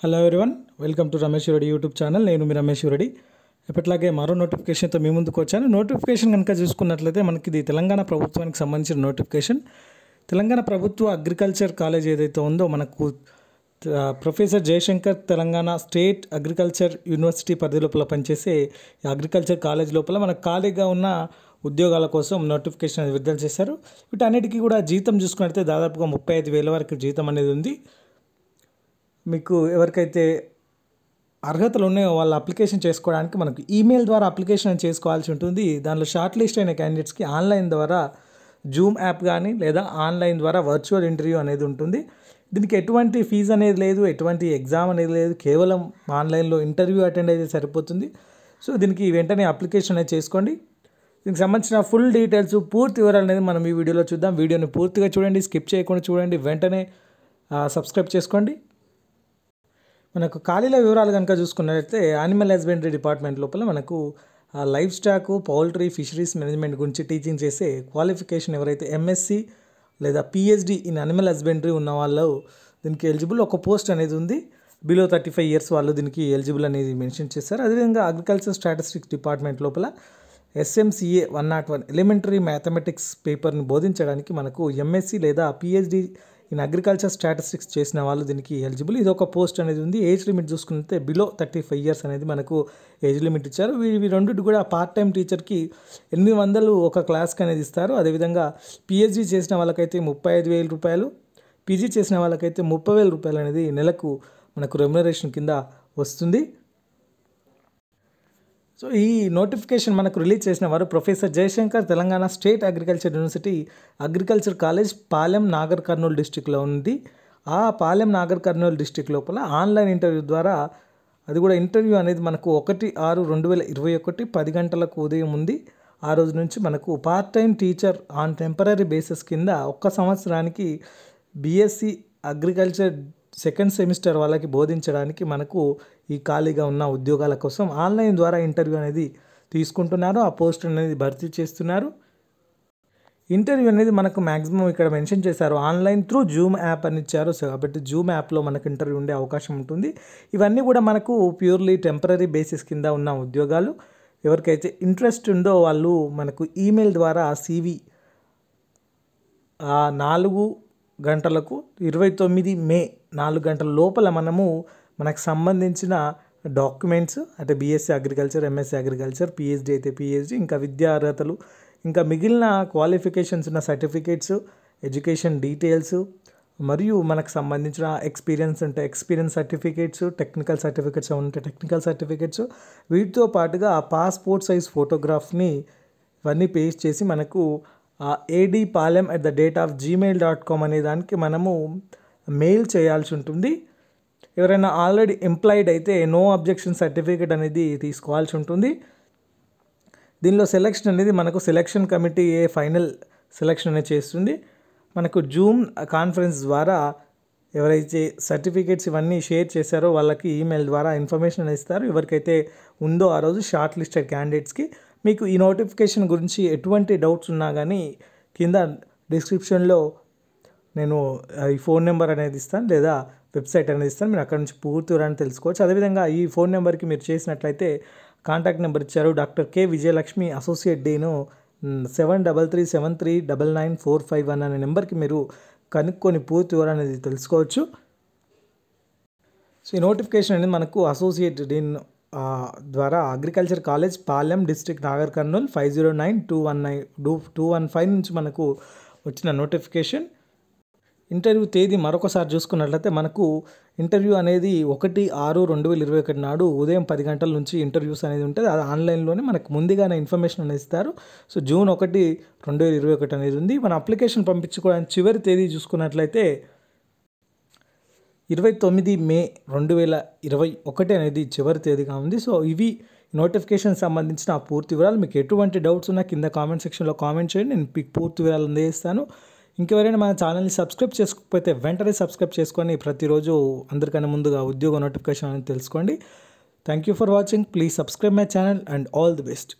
hello everyone welcome to Ramesh Reddy YouTube channel నేను మీ రమేష్ రెడ్డి ఎప్పటిలాగే మరో నోటిఫికేషన్తో మీ ముందుకు వచ్చాను నోటిఫికేషన్ కనుక చూసుకున్నట్లయితే మనకి ఇది తెలంగాణ ప్రభుత్వానికి సంబంధించిన నోటిఫికేషన్ తెలంగాణ ప్రభుత్వ అగ్రికల్చర్ కాలేజ్ ఏదైతే ఉందో మనకు professor Jayashankar Telangana state agriculture university పరిధి లోపల పనిచేసే అగ్రికల్చర్ కాలేజ్ లోపల మనకు ఖాళీగా ఉన్న ఉద్యోగాల కోసం నోటిఫికేషన్ విడుదల చేశారు వీటన్నిటికీ కూడా జీతం చూసుకున్నట్లయితే దాదాపుగా ముప్పై ఐదు వేల వరకు జీతం అనేది ఉంది మీకు ఎవరికైతే అర్హతలు ఉన్నాయో వాళ్ళ అప్లికేషన్ చేసుకోవడానికి మనకు ఈమెయిల్ ద్వారా అప్లికేషన్ చేసుకోవాల్సి ఉంటుంది దానిలో షార్ట్ లిస్ట్ అయిన క్యాండిడేట్స్కి ఆన్లైన్ ద్వారా జూమ్ యాప్ కానీ లేదా ఆన్లైన్ ద్వారా వర్చువల్ ఇంటర్వ్యూ అనేది ఉంటుంది దీనికి ఎటువంటి ఫీజు అనేది లేదు ఎటువంటి ఎగ్జామ్ అనేది లేదు కేవలం ఆన్లైన్లో ఇంటర్వ్యూ అటెండ్ అయితే సరిపోతుంది సో దీనికి వెంటనే అప్లికేషన్ అనేది చేసుకోండి దీనికి సంబంధించిన ఫుల్ డీటెయిల్స్ పూర్తి వివరాలు అనేది మనం ఈ వీడియోలో చూద్దాం వీడియోని పూర్తిగా చూడండి స్కిప్ చేయకుండా చూడండి వెంటనే సబ్స్క్రైబ్ చేసుకోండి మనకు ఖాళీల వివరాలు కనుక చూసుకున్నట్లయితే యానిమల్ హస్బెండరీ డిపార్ట్మెంట్ లోపల మనకు life stock poultry fisheries management గురించి టీచింగ్ చేసే క్వాలిఫికేషన్ ఎవరైతే ఎంఎస్సి లేదా పిహెచ్డి ఇన్ అనిమల్ హస్బెండరీ ఉన్న వాళ్ళు దీనికి ఎలిజిబుల్ ఒక పోస్ట్ అనేది ఉంది బిలో థర్టీ ఫైవ్ ఇయర్స్ వాళ్ళు దీనికి ఎలిజిబుల్ అనేది మెన్షన్ చేశారు అదేవిధంగా అగ్రికల్చర్ స్టాటిస్టిక్స్ డిపార్ట్మెంట్ లోపల SMCA one not one elementary mathematics పేపర్ని బోధించడానికి మనకు ఎంఎస్సి లేదా పిహెచ్డి ఇన్ అగ్రికల్చర్ స్టాటిస్టిక్స్ చేసిన వాళ్ళు దీనికి ఎలిజిబుల్ ఇది ఒక పోస్ట్ అనేది ఉంది ఏజ్ లిమిట్ చూసుకుంటే బిలో థర్టీ ఫైవ్ ఇయర్స్ అనేది మనకు ఏజ్ లిమిట్ ఇచ్చారు వీరి రెండు కూడా పార్ట్ టైం టీచర్కి ఎనిమిది వందలు ఒక క్లాస్కి అనేది ఇస్తారు అదేవిధంగా పిహెచ్డీ చేసిన వాళ్ళకైతే ముప్పై ఐదు వేల రూపాయలు పీజీ చేసిన వాళ్ళకైతే ముప్పై వేల రూపాయలు అనేది నెలకు మనకు రెమ్యునరేషన్ కింద వస్తుంది సో ఈ నోటిఫికేషన్ మనకు రిలీజ్ చేసిన వారు professor Jayashankar Telangana state agriculture university agriculture college Palem Nagar Kurnool డిస్టిక్లో ఉంది ఆ పాలెం నాగర్ కర్నూలు డిస్టిక్ లోపల ఆన్లైన్ ఇంటర్వ్యూ ద్వారా అది కూడా ఇంటర్వ్యూ అనేది మనకు ఒకటి ఆరు రెండు వేల ఇరవై ఒకటి పది గంటలకు ఉదయం ఉంది ఆ రోజు నుంచి మనకు part time teacher on temporary basis కింద ఒక్క సంవత్సరానికి బీఎస్సీ అగ్రికల్చర్ సెకండ్ సెమిస్టర్ వాళ్ళకి బోధించడానికి మనకు ఈ ఖాళీగా ఉన్న ఉద్యోగాల కోసం ఆన్లైన్ ద్వారా ఇంటర్వ్యూ అనేది తీసుకుంటున్నారు ఆ పోస్ట్ అనేది భర్తీ చేస్తున్నారు ఇంటర్వ్యూ అనేది మనకు మ్యాక్సిమం ఇక్కడ మెన్షన్ చేశారు ఆన్లైన్ త్రూ జూమ్ యాప్ అని ఇచ్చారు సో కాబట్టి జూమ్ యాప్లో మనకు ఇంటర్వ్యూ ఉండే అవకాశం ఉంటుంది ఇవన్నీ కూడా మనకు ప్యూర్లీ టెంపరీ బేసిస్ కింద ఉన్న ఉద్యోగాలు ఎవరికైతే ఇంట్రెస్ట్ ఉందో వాళ్ళు మనకు ఈమెయిల్ ద్వారా సివి నాలుగు గంటలకు ఇరవై తొమ్మిది మే నాలుగు గంటల లోపల మనము మనకు సంబంధించిన డాక్యుమెంట్స్ అంటే BSc agriculture MSc agriculture PhD అయితే పిహెచ్డి ఇంకా విద్యా అర్హతలు ఇంకా మిగిలిన క్వాలిఫికేషన్స్ ఉన్న సర్టిఫికేట్స్ ఎడ్యుకేషన్ డీటెయిల్స్ మరియు మనకు సంబంధించిన ఎక్స్పీరియన్స్ ఉంటే ఎక్స్పీరియన్స్ సర్టిఫికేట్స్ టెక్నికల్ సర్టిఫికేట్స్ ఉంటే టెక్నికల్ సర్టిఫికేట్స్ వీటితో పాటుగా పాస్పోర్ట్ సైజ్ ఫోటోగ్రాఫ్ని ఇవన్నీ పేస్ట్ చేసి మనకు AD Palem at the rate of Gmail dot com అనే దానికి మనము మెయిల్ చేయాల్సి ఉంటుంది ఎవరైనా ఆల్రెడీ ఎంప్లాయిడ్ అయితే నో అబ్జెక్షన్ సర్టిఫికేట్ అనేది తీసుకోవాల్సి ఉంటుంది దీనిలో సెలెక్షన్ అనేది మనకు selection committee a final selection అనేది చేస్తుంది మనకు జూమ్ కాన్ఫరెన్స్ ద్వారా ఎవరైతే సర్టిఫికేట్స్ ఇవన్నీ షేర్ చేశారో వాళ్ళకి ఈమెయిల్ ద్వారా ఇన్ఫర్మేషన్ ఇస్తారు ఎవరికైతే ఉందో ఆ రోజు షార్ట్ లిస్టెడ్ క్యాండిడేట్స్కి మీకు ఈ నోటిఫికేషన్ గురించి ఎటువంటి డౌట్స్ ఉన్నా కానీ కింద డిస్క్రిప్షన్లో నేను ఈ ఫోన్ నెంబర్ అనేది ఇస్తాను లేదా వెబ్సైట్ అనేది ఇస్తాను మీరు అక్కడ నుంచి పూర్తి వివరాన్ని తెలుసుకోవచ్చు అదేవిధంగా ఈ ఫోన్ నెంబర్కి మీరు చేసినట్లయితే కాంటాక్ట్ నెంబర్ ఇచ్చారు doctor K Vijayalakshmi associate dean seven double three seven three double nine four five one అనే నెంబర్కి మీరు కనుక్కొని పూర్తి వివరాలు అనేది తెలుసుకోవచ్చు సో ఈ నోటిఫికేషన్ అనేది మనకు అసోసియేట్ డీన్ ద్వారా agriculture college Palem district Nagar Kurnool five zero nine two one nine two two one five నుంచి మనకు వచ్చిన నోటిఫికేషన్ ఇంటర్వ్యూ తేదీ మరొకసారి చూసుకున్నట్లయితే మనకు ఇంటర్వ్యూ అనేది ఒకటి ఆరు రెండు వేల ఇరవై ఒకటి నాడు ఉదయం పది గంటల నుంచి ఇంటర్వ్యూస్ అనేది ఉంటుంది అది ఆన్లైన్లోనే మనకు ముందుగానే ఇన్ఫర్మేషన్ అనేది ఇస్తారు సో జూన్ ఒకటి రెండు వేల ఇరవై ఒకటి అనేది ఉంది మన అప్లికేషన్ పంపించుకోవడానికి చివరి తేదీ చూసుకున్నట్లయితే ఇరవై తొమ్మిది మే రెండు వేల ఇరవై ఒకటి అనేది చివరి తేదీగా ఉంది సో ఇవి నోటిఫికేషన్ సంబంధించిన పూర్తి వివరాలు మీకు ఎటువంటి డౌట్స్ ఉన్నా కింద కామెంట్ సెక్షన్లో కామెంట్ చేయండి నేను మీకు పూర్తి వివరాలు అందజేస్తాను ఇంకెవరైనా మన ఛానల్ని సబ్స్క్రైబ్ చేసుకోకపోతే వెంటనే సబ్స్క్రైబ్ చేసుకొని ప్రతిరోజు అందరికన్నా ముందుగా ఉద్యోగ నోటిఫికేషన్ అనేది తెలుసుకోండి thank you for watching please subscribe my channel and all the best